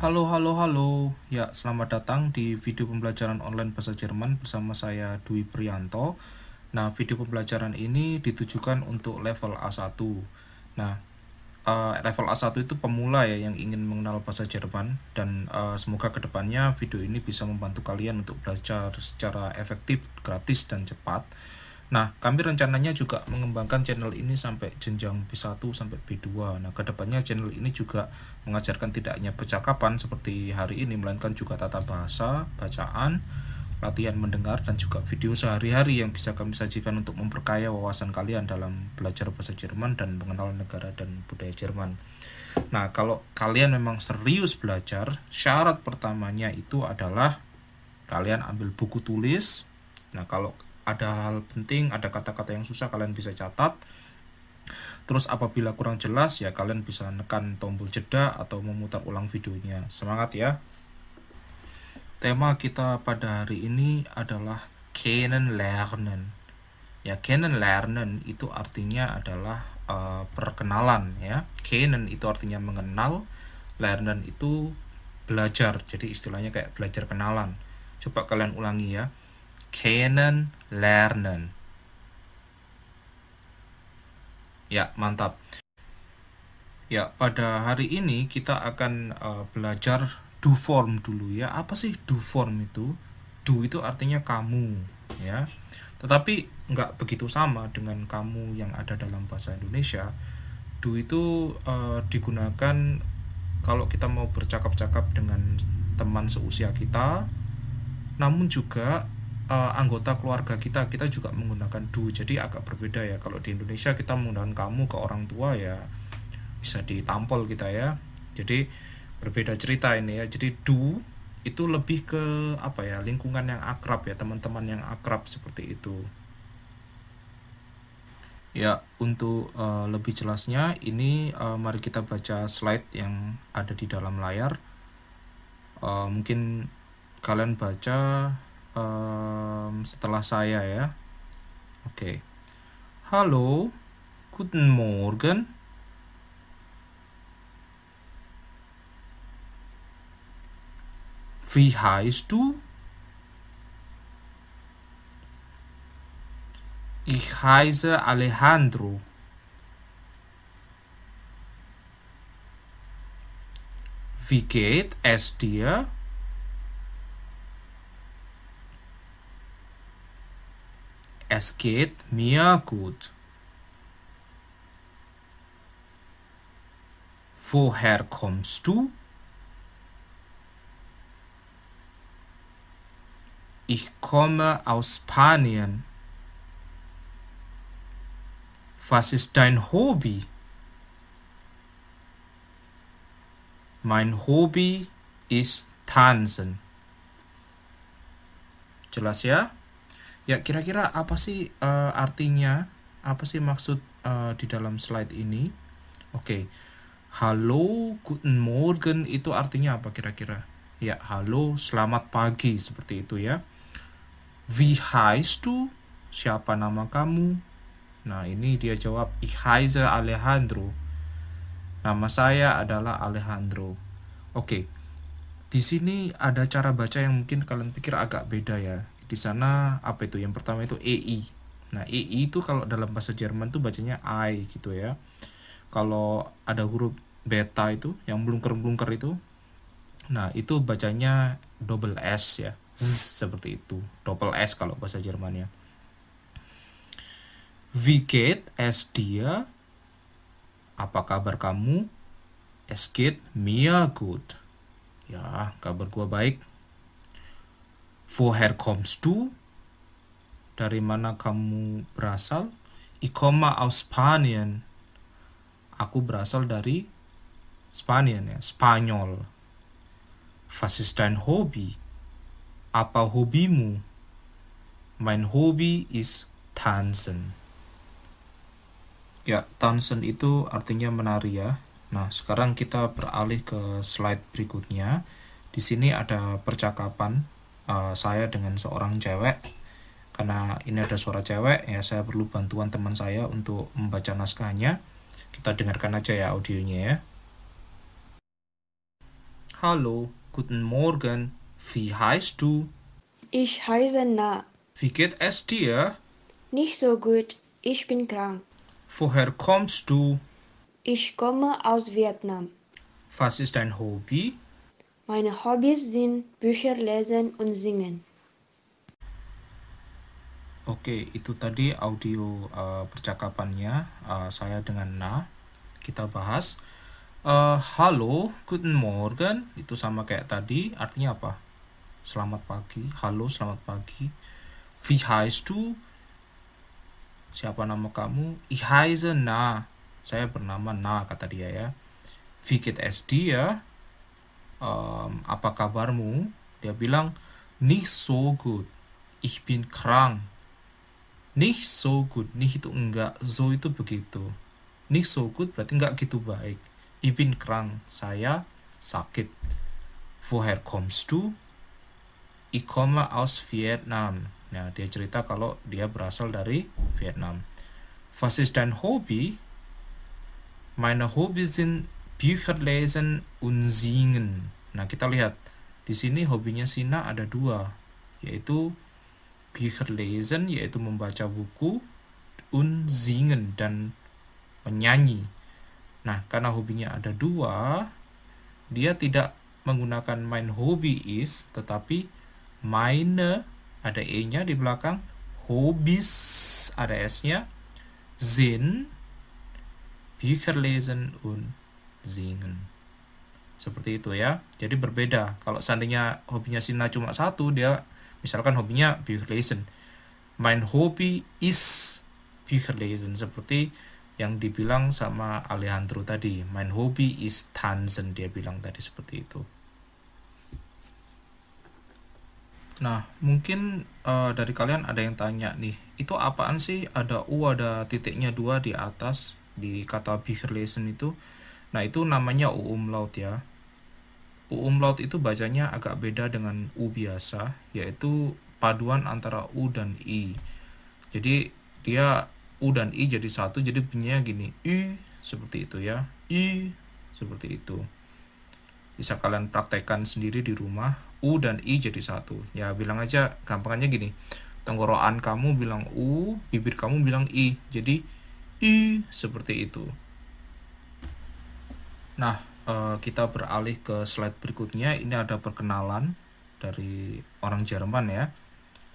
Halo, halo, halo. Ya, selamat datang di video pembelajaran online bahasa Jerman bersama saya Dwi Prianto. Nah, video pembelajaran ini ditujukan untuk level A1. Nah, uh, level A1 itu pemula ya yang ingin mengenal bahasa Jerman dan uh, semoga kedepannya video ini bisa membantu kalian untuk belajar secara efektif, gratis, dan cepat. Nah, kami rencananya juga mengembangkan channel ini sampai jenjang B1 sampai B2. Nah, kedepannya channel ini juga mengajarkan tidak hanya percakapan seperti hari ini, melainkan juga tata bahasa, bacaan, latihan mendengar, dan juga video sehari-hari yang bisa kami sajikan untuk memperkaya wawasan kalian dalam belajar bahasa Jerman dan mengenal negara dan budaya Jerman. Nah, kalau kalian memang serius belajar, syarat pertamanya itu adalah kalian ambil buku tulis. Nah, kalau ada hal hal penting, ada kata-kata yang susah kalian bisa catat. Terus apabila kurang jelas ya kalian bisa nekan tombol jeda atau memutar ulang videonya. Semangat ya. Tema kita pada hari ini adalah Lernen. Ya Lernen itu artinya adalah uh, perkenalan ya. Kennen itu artinya mengenal, lernen itu belajar. Jadi istilahnya kayak belajar kenalan. Coba kalian ulangi ya. Kennen lernen. Ya, mantap. Ya, pada hari ini kita akan uh, belajar do form dulu ya. Apa sih do form itu? Do itu artinya kamu, ya. Tetapi nggak begitu sama dengan kamu yang ada dalam bahasa Indonesia. Do itu uh, digunakan kalau kita mau bercakap-cakap dengan teman seusia kita, namun juga uh, anggota keluarga kita kita juga menggunakan du, jadi agak berbeda ya kalau di Indonesia kita menggunakan kamu ke orang tua ya bisa ditampol kita ya jadi berbeda cerita ini ya jadi du itu lebih ke apa ya lingkungan yang akrab ya teman-teman yang akrab seperti itu ya untuk uh, lebih jelasnya ini uh, mari kita baca slide yang ada di dalam layar uh, mungkin kalian baca um, setelah saya ya. Oke. Okay. Halo, guten Morgen. Wie heißt du? Ich heiße Alejandro. Wie geht es dir? Es geht mir gut. Woher kommst du? Ich komme aus Spanien. Was ist dein Hobby? Mein Hobby ist Tanzen. Jelas ya? ya kira-kira apa sih uh, artinya apa sih maksud uh, di dalam slide ini oke okay. halo good morgen itu artinya apa kira-kira ya halo selamat pagi seperti itu ya wie heißt du siapa nama kamu nah ini dia jawab ich heiße Alejandro nama saya adalah Alejandro oke okay. di sini ada cara baca yang mungkin kalian pikir agak beda ya di sana apa itu yang pertama itu EI nah EI itu kalau dalam bahasa Jerman tuh bacanya I gitu ya kalau ada huruf beta itu yang blungker blungker itu nah itu bacanya double S ya Z, seperti itu double S kalau bahasa Jermannya Wie geht es dir? Apa kabar kamu? Es geht mir gut. Ya, kabar gua baik. Woher kommst du? Dari mana kamu berasal? Ikoma aus Spanien. Aku berasal dari Spanien ya, Spanyol. Was ist dein Hobby? Apa hobimu? Mein Hobby ist tanzen. Ya, tanzen itu artinya menari ya. Nah, sekarang kita beralih ke slide berikutnya. Di sini ada percakapan uh, saya dengan seorang cewek karena ini ada suara cewek ya saya perlu bantuan teman saya untuk membaca naskahnya kita dengarkan aja ya audionya ya Halo, guten morgen wie heißt du Ich heiße Na Wie geht es dir Nicht so gut ich bin krank Woher kommst du Ich komme aus Vietnam Was ist dein Hobby Meine Hobbys sind Bücher lesen und singen. Oke, itu tadi audio uh, percakapannya uh, saya dengan Na. Kita bahas uh, halo, good morgen. Itu sama kayak tadi, artinya apa? Selamat pagi. Halo, selamat pagi. Wie heißt du? Siapa nama kamu? Ich heiße Na. Saya bernama Na kata dia ya. Wie geht es dir? um, apa kabarmu? Dia bilang nicht so gut. Ich bin krank. Nicht so gut. Nicht itu enggak, so itu begitu. Nicht so gut berarti enggak gitu baik. Ich bin krank. Saya sakit. Woher kommst du? Ich komme aus Vietnam. Nah, dia cerita kalau dia berasal dari Vietnam. Was ist dein Hobby? Meine Hobby sind Bücher lesen und singen. Nah, kita lihat di sini hobinya Sina ada dua, yaitu Bücher lesen yaitu membaca buku und singen dan menyanyi. Nah, karena hobinya ada dua, dia tidak menggunakan main Hobby is, tetapi meine ada e-nya di belakang, hobis ada s-nya, Zin, Bücher lesen und Singen. Seperti itu ya. Jadi berbeda. Kalau seandainya hobinya Sina cuma satu, dia misalkan hobinya Bücherlesen. main hobi is Bücherlesen. Seperti yang dibilang sama Alejandro tadi. main hobi is Tanzen. Dia bilang tadi seperti itu. Nah, mungkin uh, dari kalian ada yang tanya nih, itu apaan sih ada U ada titiknya dua di atas di kata Bücherlesen itu? Nah, itu namanya uum laut ya. Uum laut itu bacanya agak beda dengan u biasa, yaitu paduan antara u dan i. Jadi dia u dan i jadi satu, jadi bunyinya gini, i seperti itu ya, i seperti itu. Bisa kalian praktekkan sendiri di rumah. U dan i jadi satu. Ya bilang aja gampangnya gini. Tenggorokan kamu bilang u, bibir kamu bilang i. Jadi i seperti itu. Nah, eh, kita beralih ke slide berikutnya. Ini ada perkenalan dari orang Jerman ya.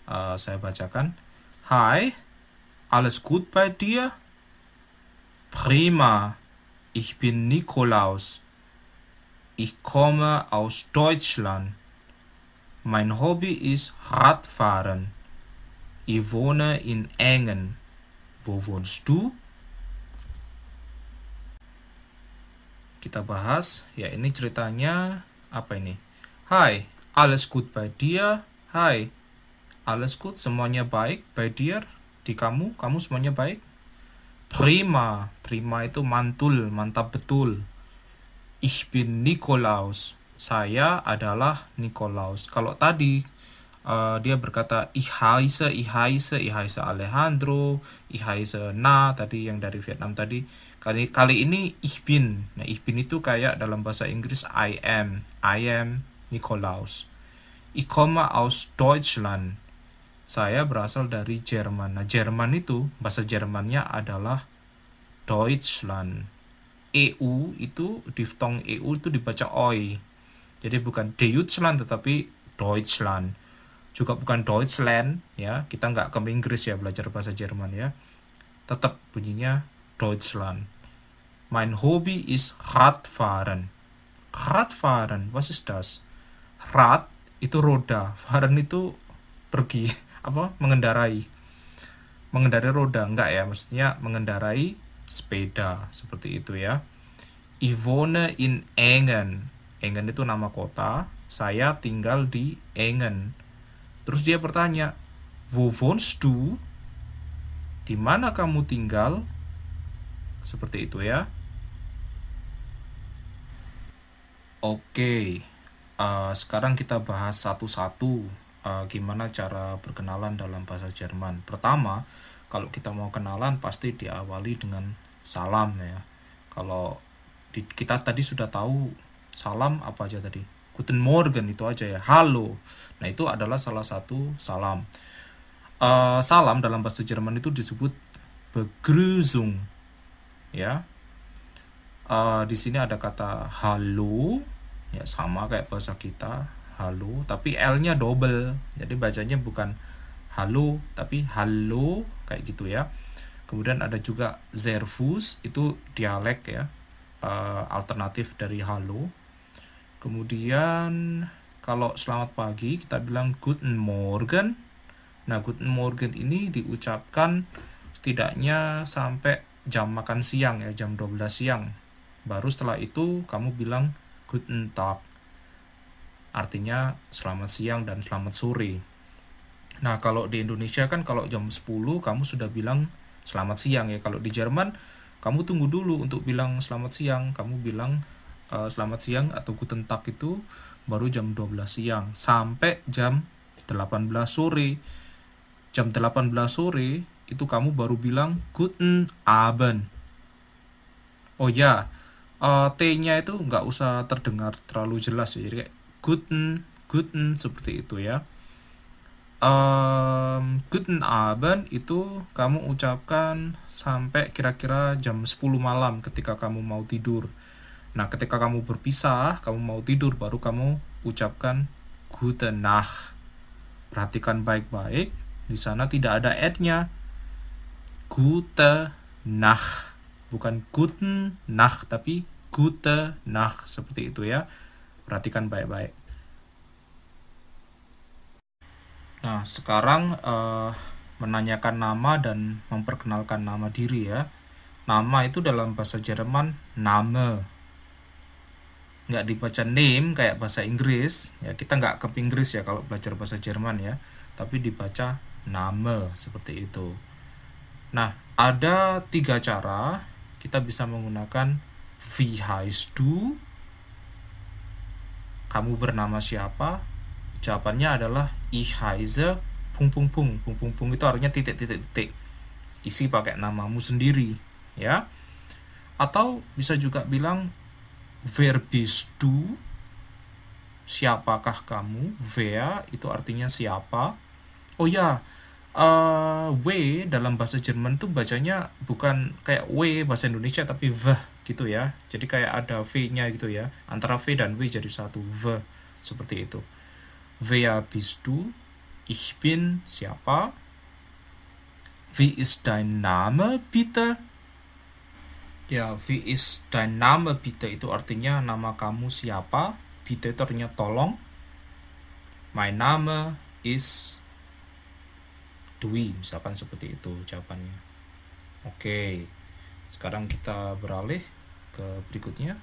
Eh, saya bacakan. Hai alles gut bei dir? Prima, ich bin Nikolaus. Ich komme aus Deutschland. Mein Hobby ist Radfahren. Ich wohne in Engen. Wo wohnst du? kita bahas. Ya, ini ceritanya apa ini? Hai, alles gut bei dir? Hai, alles gut, semuanya baik bei dir? Di kamu, kamu semuanya baik? Prima, prima itu mantul, mantap betul. Ich bin Nikolaus. Saya adalah Nikolaus. Kalau tadi uh, dia berkata ich heiße, ich heiße, ich heiße Alejandro, ich heiße Na tadi yang dari Vietnam tadi Kali kali ini ich bin. Nah, ich bin itu kayak dalam bahasa Inggris I am. I am Nikolaus. Ich komme aus Deutschland. Saya berasal dari Jerman. Nah, Jerman itu bahasa Jermannya adalah Deutschland. EU itu diftong EU itu dibaca oi. Jadi bukan Deutschland tetapi Deutschland. Juga bukan Deutschland ya. Kita nggak ke Inggris ya belajar bahasa Jerman ya. Tetap bunyinya Deutschland. Mein Hobby ist Radfahren. Radfahren, was ist das? Rad itu roda, fahren itu pergi, apa mengendarai. Mengendarai roda enggak ya, maksudnya mengendarai sepeda seperti itu ya. Ivone in Engen. Engen itu nama kota, saya tinggal di Engen. Terus dia bertanya, "Wo wohnst du?" Di mana kamu tinggal? Seperti itu ya. Oke, uh, sekarang kita bahas satu-satu uh, gimana cara berkenalan dalam bahasa Jerman. Pertama, kalau kita mau kenalan pasti diawali dengan salam ya. Kalau di, kita tadi sudah tahu salam apa aja tadi. Guten Morgen itu aja ya. Halo. Nah, itu adalah salah satu salam. Uh, salam dalam bahasa Jerman itu disebut begrüßung ya uh, di sini ada kata halo ya sama kayak bahasa kita halo tapi L-nya double jadi bacanya bukan halo tapi halo kayak gitu ya kemudian ada juga Zervus itu dialek ya uh, alternatif dari halo kemudian kalau selamat pagi kita bilang Good morgen nah Good morgen ini diucapkan setidaknya sampai jam makan siang ya, jam 12 siang. Baru setelah itu kamu bilang guten Tag. Artinya selamat siang dan selamat sore. Nah, kalau di Indonesia kan kalau jam 10 kamu sudah bilang selamat siang ya. Kalau di Jerman kamu tunggu dulu untuk bilang selamat siang. Kamu bilang eh, selamat siang atau guten Tag itu baru jam 12 siang sampai jam 18 sore. Jam 18 sore itu kamu baru bilang guten Abend. Oh ya, uh, T-nya itu nggak usah terdengar terlalu jelas ya. Jadi kayak guten, guten seperti itu ya. Um, guten Abend itu kamu ucapkan sampai kira-kira jam 10 malam ketika kamu mau tidur. Nah, ketika kamu berpisah, kamu mau tidur baru kamu ucapkan guten Nacht. Perhatikan baik-baik, di sana tidak ada ad-nya gute Nacht. Bukan guten Nacht, tapi gute Nacht. Seperti itu ya. Perhatikan baik-baik. Nah, sekarang uh, menanyakan nama dan memperkenalkan nama diri ya. Nama itu dalam bahasa Jerman Name. Nggak dibaca name kayak bahasa Inggris. Ya, kita nggak ke Inggris ya kalau belajar bahasa Jerman ya. Tapi dibaca Name seperti itu. Nah, ada tiga cara kita bisa menggunakan VHSDO. Kamu bernama siapa? Jawabannya adalah ich heiße pung pung pung pung pung pung itu artinya titik titik titik. Isi pakai namamu sendiri, ya. Atau bisa juga bilang wer bist Siapakah kamu? Wer itu artinya siapa? Oh ya, uh, W dalam bahasa Jerman tuh bacanya bukan kayak W bahasa Indonesia tapi V gitu ya. Jadi kayak ada V-nya gitu ya. Antara V dan W jadi satu V seperti itu. Wer bist du? Ich bin siapa? V ist dein Name bitte? Ya, V ist dein Name bitte itu artinya nama kamu siapa? Bitte itu artinya tolong. My name is Dwi misalkan seperti itu jawabannya oke sekarang kita beralih ke berikutnya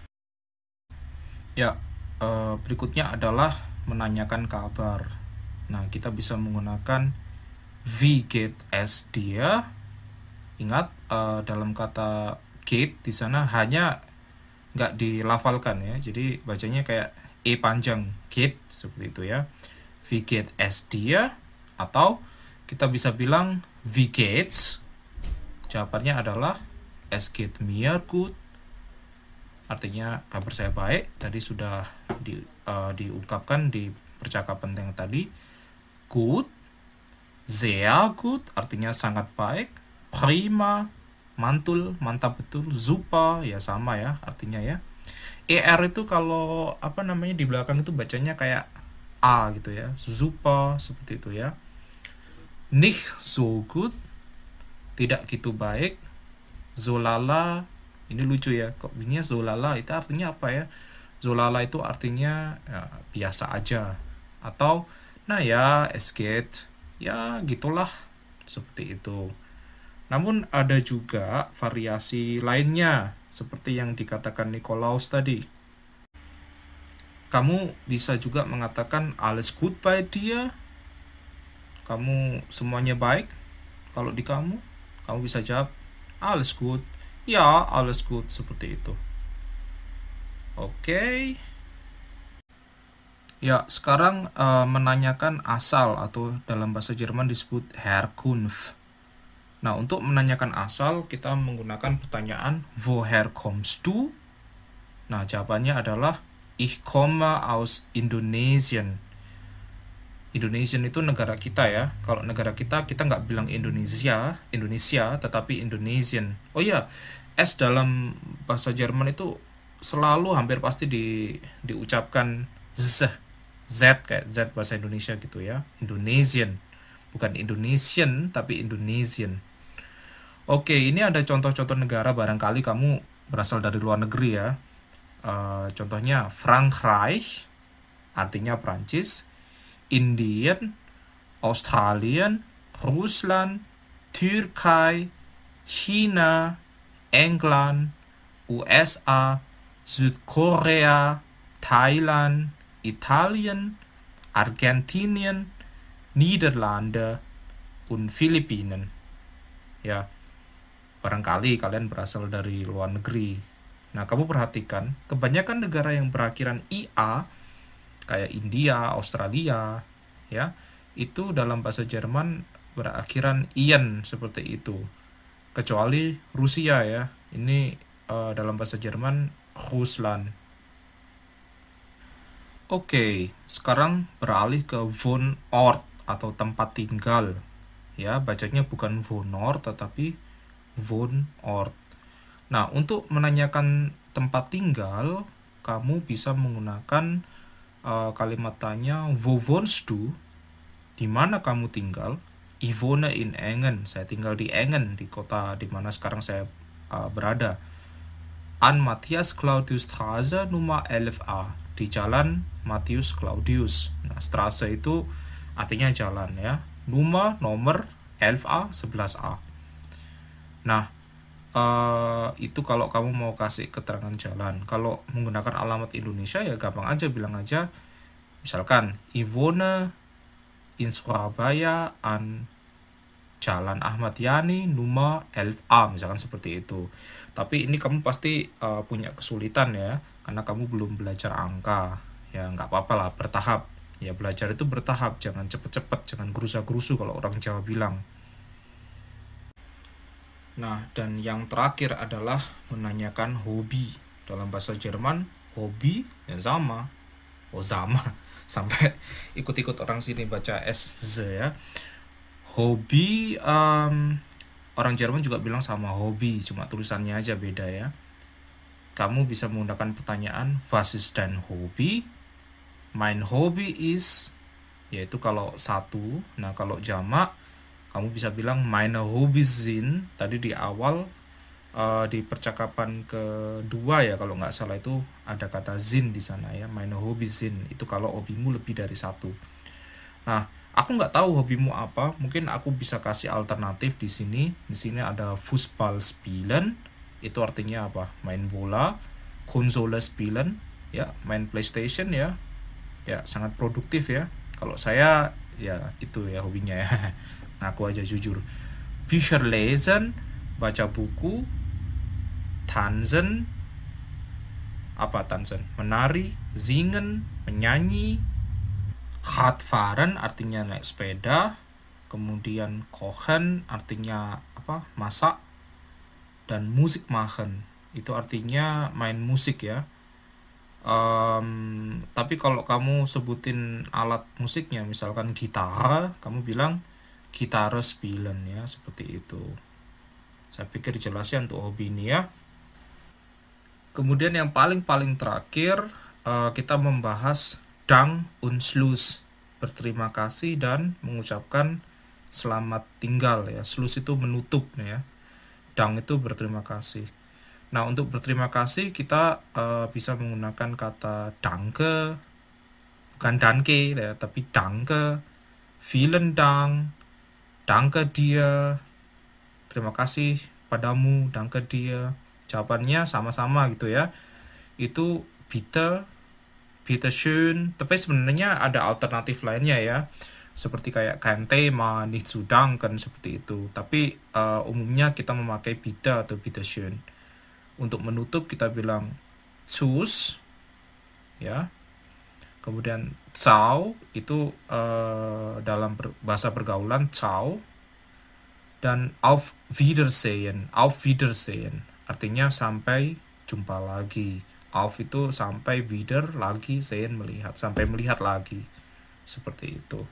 ya eh, berikutnya adalah menanyakan kabar nah kita bisa menggunakan V gate as dia ingat eh, dalam kata gate di sana hanya nggak dilafalkan ya jadi bacanya kayak e panjang gate seperti itu ya v gate s dia atau kita bisa bilang V Gates jawabannya adalah Es geht mir gut artinya kabar saya baik tadi sudah di, uh, diungkapkan di percakapan yang tadi good sehr gut artinya sangat baik prima mantul mantap betul zupa ya sama ya artinya ya er itu kalau apa namanya di belakang itu bacanya kayak a gitu ya zupa seperti itu ya nih so good, tidak gitu baik, zolala, ini lucu ya, kok bunyinya zolala, itu artinya apa ya? Zolala itu artinya ya, biasa aja, atau nah ya, escape ya gitulah, seperti itu. Namun ada juga variasi lainnya, seperti yang dikatakan Nikolaus tadi. Kamu bisa juga mengatakan alles good by dia kamu semuanya baik? Kalau di kamu, kamu bisa jawab, alles good. Ya, alles good seperti itu. Oke. Okay. Ya, sekarang uh, menanyakan asal atau dalam bahasa Jerman disebut Herkunft. Nah, untuk menanyakan asal kita menggunakan pertanyaan woher kommst du? Nah, jawabannya adalah ich komme aus Indonesien. Indonesian itu negara kita ya. Kalau negara kita, kita nggak bilang Indonesia, Indonesia, tetapi Indonesian. Oh iya, S dalam bahasa Jerman itu selalu hampir pasti di diucapkan Z, Z kayak Z bahasa Indonesia gitu ya. Indonesian, bukan Indonesian tapi Indonesian. Oke, ini ada contoh-contoh negara barangkali kamu berasal dari luar negeri ya. Uh, contohnya Frankreich, artinya Prancis. Indien, Australien, Russland, Türkei, China, England, USA, Südkorea, Thailand, Italien, Argentinien, Niederlande, und Philippinen. Ya, barangkali kalian berasal dari luar negeri. Nah, kamu perhatikan, kebanyakan negara yang berakhiran IA kayak India, Australia, ya itu dalam bahasa Jerman berakhiran ian seperti itu. Kecuali Rusia ya, ini uh, dalam bahasa Jerman Russland. Oke, sekarang beralih ke von Ort atau tempat tinggal. Ya, bacanya bukan von Ort tetapi von Ort. Nah, untuk menanyakan tempat tinggal, kamu bisa menggunakan uh, kalimat tanya wo wohnst di mana kamu tinggal Ivone in Engen saya tinggal di Engen di kota di mana sekarang saya uh, berada an Matthias Claudius Straße Nummer 11a di jalan Matius Claudius nah Straße itu artinya jalan ya nomor nomor 11a 11a nah Uh, itu kalau kamu mau kasih keterangan jalan kalau menggunakan alamat Indonesia ya gampang aja bilang aja misalkan Ivone in Surabaya an Jalan Ahmad Yani Numa 11A misalkan seperti itu tapi ini kamu pasti uh, punya kesulitan ya karena kamu belum belajar angka ya nggak apa-apa lah bertahap ya belajar itu bertahap jangan cepet-cepet jangan gerusa-gerusu kalau orang Jawa bilang Nah, dan yang terakhir adalah menanyakan hobi. Dalam bahasa Jerman, hobi yang sama. Oh, sama. Sampai ikut-ikut orang sini baca SZ ya. Hobi um, orang Jerman juga bilang sama hobi, cuma tulisannya aja beda ya. Kamu bisa menggunakan pertanyaan fasis dan hobi main Mein hobi is yaitu kalau satu. Nah, kalau jamak kamu bisa bilang meine Hobbys sind tadi di awal uh, di percakapan kedua ya kalau nggak salah itu ada kata zin di sana ya meine Hobbys sind itu kalau hobimu lebih dari satu nah aku nggak tahu hobimu apa mungkin aku bisa kasih alternatif di sini di sini ada fußball spielen itu artinya apa main bola konsole spielen ya main PlayStation ya ya sangat produktif ya kalau saya ya itu ya hobinya ya aku aja jujur. Bücher lesen, baca buku, tanzen, apa tanzen? Menari, zingen menyanyi, Radfahren artinya naik sepeda, kemudian kochen artinya apa? Masak dan musik machen itu artinya main musik ya. Um, tapi kalau kamu sebutin alat musiknya, misalkan gitar, kamu bilang gitaris Bilen ya seperti itu saya pikir jelas ya untuk hobi ini ya kemudian yang paling-paling terakhir uh, kita membahas Dang unslus berterima kasih dan mengucapkan selamat tinggal ya slus itu menutup ya Dang itu berterima kasih Nah, untuk berterima kasih kita uh, bisa menggunakan kata danke, bukan danke gitu ya, tapi danke, vielen Dank, Danke dia. Terima kasih padamu, danke dia. Jawabannya sama-sama gitu ya. Itu bitte, bitte schön. Tapi sebenarnya ada alternatif lainnya ya. Seperti kayak kein Thema, nicht zu danken, seperti itu. Tapi uh, umumnya kita memakai bitte atau bitte schön. Untuk menutup kita bilang zus ya kemudian cao itu uh, dalam ber, bahasa pergaulan cao dan auf wiedersehen auf wiedersehen artinya sampai jumpa lagi auf itu sampai wieder lagi sehen melihat sampai melihat lagi seperti itu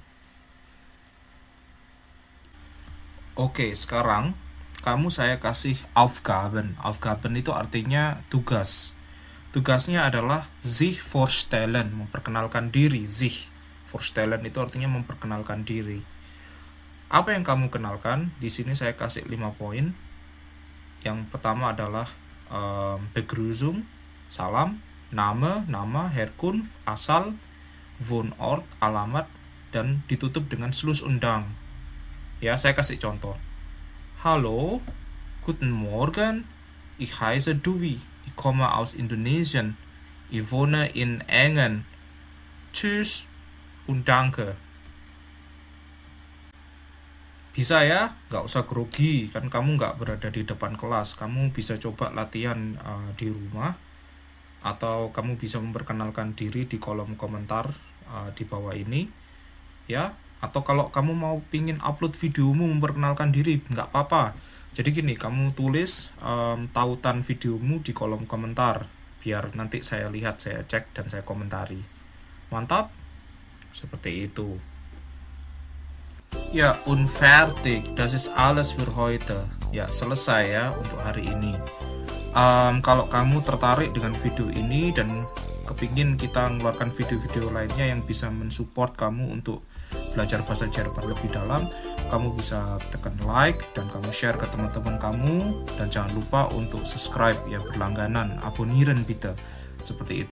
oke sekarang kamu saya kasih Aufgaben. Aufgaben itu artinya tugas tugasnya adalah sich vorstellen, memperkenalkan diri. Sich vorstellen itu artinya memperkenalkan diri. Apa yang kamu kenalkan? Di sini saya kasih 5 poin. Yang pertama adalah um, ehm, begrüßung, salam, nama, nama, Herkunft, asal, Wohnort, alamat, dan ditutup dengan selus undang. Ya, saya kasih contoh. Halo, guten Morgen, ich heiße Duvi komme aus Indonesien, wohne in Engen. Tschüss und danke. Bisa ya, nggak usah grogi, kan kamu nggak berada di depan kelas. Kamu bisa coba latihan uh, di rumah, atau kamu bisa memperkenalkan diri di kolom komentar uh, di bawah ini. Ya, atau kalau kamu mau pingin upload videomu memperkenalkan diri, nggak apa-apa jadi gini, kamu tulis um, tautan videomu di kolom komentar biar nanti saya lihat, saya cek dan saya komentari. Mantap? Seperti itu. Ya, unfertig. Das ist alles für heute. Ya, selesai ya untuk hari ini. Um, kalau kamu tertarik dengan video ini dan kepingin kita mengeluarkan video-video lainnya yang bisa mensupport kamu untuk belajar bahasa Jerman lebih dalam, kamu bisa tekan like dan kamu share ke teman-teman kamu dan jangan lupa untuk subscribe ya berlangganan abonirin kita seperti itu